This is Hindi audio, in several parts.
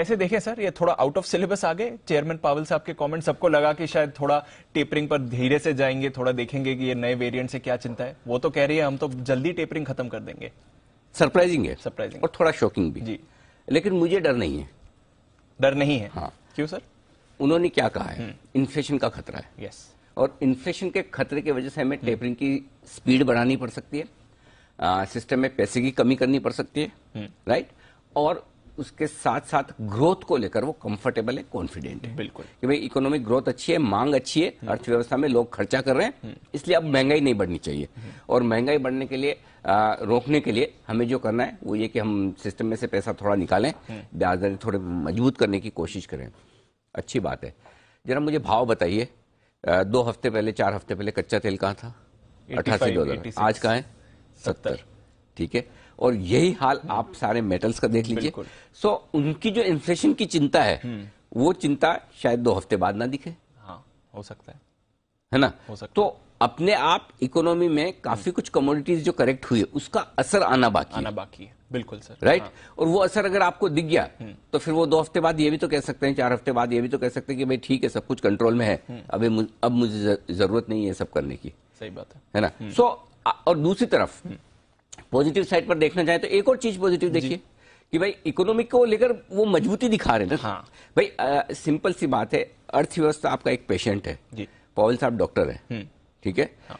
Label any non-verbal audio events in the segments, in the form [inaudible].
ऐसे देखें सर ये थोड़ा आउट ऑफ सिलेबस आ गए चेयरमैन पावल साहब के कमेंट सबको लगा कि शायद थोड़ा टेपरिंग पर धीरे से जाएंगे थोड़ा देखेंगे कि ये नए वेरिएंट से क्या चिंता है वो तो कह रही है हम तो जल्दी टेपरिंग खत्म कर देंगे सरप्राइजिंग है सरप्राइजिंग और थोड़ा शॉकिंग भी जी लेकिन मुझे डर नहीं है डर नहीं है हाँ क्यों सर उन्होंने क्या कहा है इन्फ्लेशन हम्म। का खतरा है यस और इन्फ्लेशन के खतरे की वजह से हमें टेपरिंग हम्म। की स्पीड बढ़ानी पड़ सकती है सिस्टम में पैसे की कमी करनी पड़ सकती है राइट हम्म। और उसके साथ साथ ग्रोथ को लेकर वो कंफर्टेबल है कॉन्फिडेंट है बिल्कुल कि भाई इकोनॉमिक ग्रोथ अच्छी है मांग अच्छी है हम्म। अर्थव्यवस्था में लोग खर्चा कर रहे हैं हम्म। इसलिए अब महंगाई नहीं बढ़नी चाहिए हम्म। और महंगाई बढ़ने के लिए आ, रोकने के लिए हमें जो करना है वो ये कि हम सिस्टम में से पैसा थोड़ा निकालें ब्याज दरें थोड़े मजबूत करने की कोशिश करें अच्छी बात है जरा मुझे भाव बताइए दो हफ्ते पहले चार हफ्ते पहले कच्चा तेल कहाँ था अट्ठासी डॉलर आज कहाँ है सत्तर ठीक है और यही हाल आप सारे मेटल्स का देख लीजिए सो उनकी जो इन्फ्लेशन की चिंता है हम्म। वो चिंता शायद दो हफ्ते बाद ना दिखे हाँ हो सकता है है ना हो सकता तो अपने आप इकोनॉमी में काफी कुछ कमोडिटीज जो करेक्ट हुई है उसका असर आना बाकी आना है। बाकी है बिल्कुल सर राइट हाँ। और वो असर अगर आपको दिख गया हम्म। तो फिर वो दो हफ्ते बाद ये भी तो कह सकते हैं चार हफ्ते बाद ये भी तो कह सकते हैं कि भाई ठीक है सब कुछ कंट्रोल में है हम्म। अभी अब मुझे जरूरत नहीं है सब करने की सही बात है है ना सो so, और दूसरी तरफ पॉजिटिव साइड पर देखना चाहे तो एक और चीज पॉजिटिव देखिए कि भाई इकोनॉमिक को लेकर वो मजबूती दिखा रहे हैं ना हाँ भाई आ, सिंपल सी बात है अर्थव्यवस्था आपका एक पेशेंट है पॉवल साहब डॉक्टर है हम्म। ठीक है हाँ।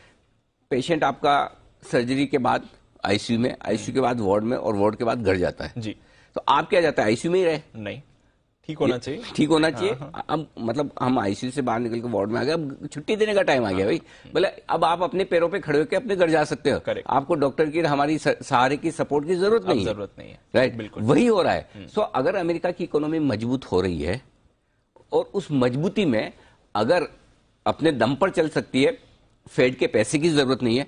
पेशेंट आपका सर्जरी के बाद आईसीयू में आईसीयू के बाद वार्ड में और वार्ड के बाद घर जाता है जी तो आप क्या जाता है आईसीयू में ही रहे नहीं ठीक होना चाहिए ठीक होना चाहिए हाँ, हाँ। अब मतलब हम आईसीयू से बाहर निकल के वार्ड में आ गए अब छुट्टी देने का टाइम आ गया भाई बोले हाँ। अब आप अपने पैरों पे खड़े होकर अपने घर जा सकते हो आपको डॉक्टर की हमारी सहारे की सपोर्ट की जरूरत नहीं जरूरत नहीं है राइट बिल्कुल वही हो रहा है सो हम्म। अगर अमेरिका की इकोनॉमी मजबूत हो रही है और उस मजबूती में अगर अपने दम पर चल सकती है फेड के पैसे की जरूरत नहीं है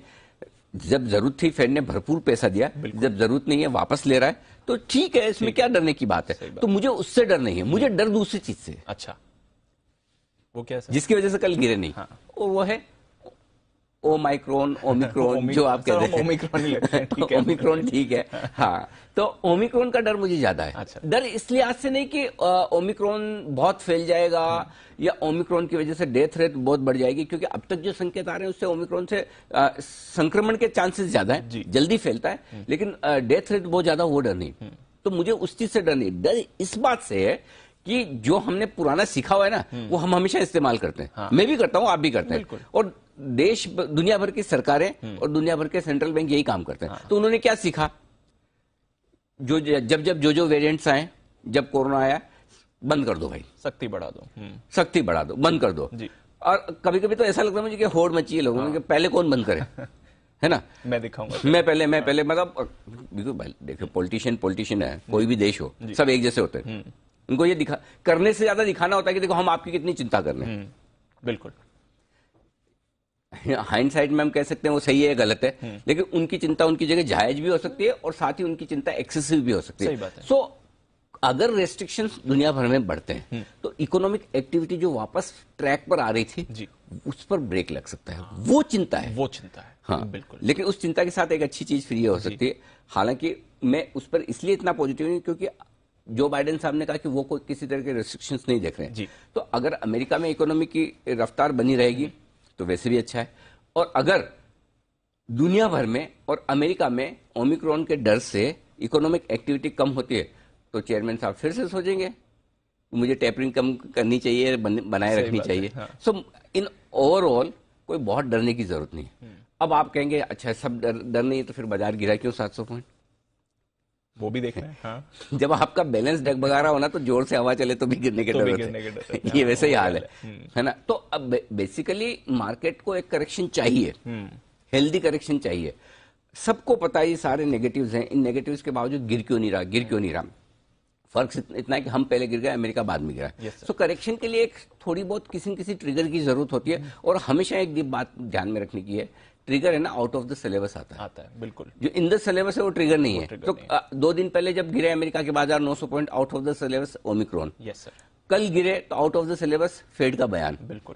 जब जरूरत थी फेड ने भरपूर पैसा दिया जब जरूरत नहीं है वापस ले रहा है तो ठीक है इसमें क्या डरने की बात है बात। तो मुझे उससे डर नहीं है मुझे हम्म। डर दूसरी चीज से अच्छा वो क्या जिसकी वजह से कल गिरे नहीं हाँ। वो है ओमाइक्रोन ओमिक्रोन [laughs] जो आप कह रहे हैं ओमिक्रोन ओमिक्रोन ठीक है हाँ तो ओमिक्रोन का डर मुझे ज्यादा है अच्छा। डर इस लिहाज से नहीं कि ओमिक्रोन बहुत फैल जाएगा हाँ। या ओमिक्रोन की वजह से डेथ रेट बहुत बढ़ जाएगी क्योंकि अब तक जो संकेत आ रहे हैं उससे ओमिक्रोन से संक्रमण के चांसेस ज्यादा है जल्दी फैलता है हम्म। लेकिन डेथ रेट बहुत ज्यादा वो डर नहीं हम्म। तो मुझे उस चीज से डर नहीं डर इस बात से है कि जो हमने पुराना सीखा हुआ है ना हम्म। वो हम हमेशा इस्तेमाल करते हैं हाँ। मैं भी करता हूँ आप भी करते हैं और देश दुनिया भर की सरकारें हम्म। और दुनिया भर के सेंट्रल बैंक यही काम करते हैं हाँ। तो उन्होंने क्या सीखा जो जब जब जो जो वेरिएंट्स आए जब कोरोना आया बंद कर दो भाई सख्ती बढ़ा दो हम्म। सख्ती बढ़ा दो बंद कर दो और कभी कभी तो ऐसा लगता है मुझे कि होड़ मची है लोगों में हाँ। पहले कौन बंद करे [laughs] है ना मैं दिखाऊंगा मैं पहले मैं पहले मतलब देखो पॉलिटिशियन पॉलिटिशियन है कोई भी देश हो सब एक जैसे होते हैं उनको ये दिखा करने से ज्यादा दिखाना होता है कि देखो हम आपकी कितनी चिंता कर रहे हैं हम्म, बिल्कुल हाइंड [laughs] साइड में हम कह सकते हैं वो सही है गलत है हम्म। लेकिन उनकी चिंता उनकी जगह जायज भी हो सकती है और साथ ही उनकी चिंता एक्सेसिव भी हो सकती है सो अगर रेस्ट्रिक्शन दुनिया भर में बढ़ते हैं हम्म। तो इकोनॉमिक एक्टिविटी जो वापस ट्रैक पर आ रही थी जी। उस पर ब्रेक लग सकता है वो चिंता है वो चिंता है हाँ बिल्कुल लेकिन उस चिंता के साथ एक अच्छी चीज फिर हो सकती है हालांकि मैं उस पर इसलिए इतना पॉजिटिव नहीं क्योंकि जो बाइडेन साहब ने कहा कि वो कोई किसी तरह के रेस्ट्रिक्शन नहीं देख रहे हैं तो अगर अमेरिका में इकोनॉमी की रफ्तार बनी रहेगी तो वैसे भी अच्छा है और अगर दुनिया भर में और अमेरिका में ओमिक्रॉन के डर से इकोनॉमिक एक्टिविटी कम होती है तो चेयरमैन साहब फिर से सोचेंगे मुझे टेपरिंग कम करनी चाहिए बनाए रखनी चाहिए सो इन ओवरऑल कोई बहुत डरने की जरूरत नहीं है हम्म। अब आप कहेंगे अच्छा सब डर डर नहीं है तो फिर बाजार गिरा क्यों सात सौ पॉइंट वो भी देख रहे हैं हाँ। जब आपका बैलेंस डगबगा रहा हो ना तो जोर से हवा चले तो भी गिरने के तो डर होते हैं [laughs] ये वैसे ही हाल है हाँ, हाँ। है ना तो अब बेसिकली मार्केट को एक करेक्शन चाहिए हेल्दी हम्म। करेक्शन चाहिए सबको पता है ये सारे नेगेटिव्स हैं इन नेगेटिव्स के बावजूद गिर क्यों नहीं रहा गिर क्यों नहीं रहा फर्क इतना है कि हम पहले गिर गए अमेरिका बाद में गिरा सो तो करेक्शन के लिए एक थोड़ी बहुत किसी किसी ट्रिगर की जरूरत होती है हम्म। और हमेशा एक बात ध्यान में रखने की है ट्रिगर है ना आउट ऑफ द सिलेबस आता है आता है बिल्कुल जो इन द सिलेबस है वो ट्रिगर नहीं वो है तो नहीं दो दिन पहले जब गिरे अमेरिका के बाजार 900 point out of the syllabus omicron yes sir कल गिरे तो out of the syllabus Fed का बयान बिल्कुल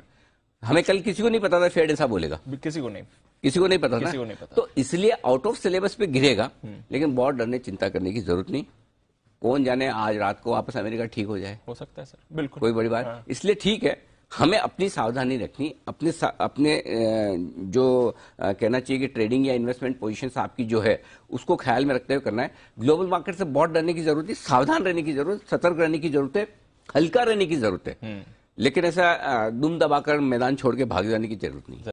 हमें कल किसी को नहीं पता था फेड ऐसा बोलेगा किसी को नहीं किसी को नहीं पता किसी को नहीं पता तो इसलिए आउट ऑफ सिलेबस पे गिरेगा हम्म। लेकिन बहुत डरने चिंता करने की जरूरत नहीं कौन जाने आज रात को वापस अमेरिका ठीक हो जाए हो सकता है सर बिल्कुल कोई बड़ी बात हाँ। इसलिए ठीक है हमें अपनी सावधानी रखनी अपने अपने जो कहना चाहिए कि ट्रेडिंग या इन्वेस्टमेंट पोजिशन आपकी जो है उसको ख्याल में रखते हुए करना है ग्लोबल मार्केट से बहुत डरने की जरूरत है सावधान रहने की जरूरत सतर्क रहने की जरूरत है हल्का रहने की जरूरत है हम्म। लेकिन ऐसा दुम दबाकर मैदान छोड़ के भाग जाने की जरूरत नहीं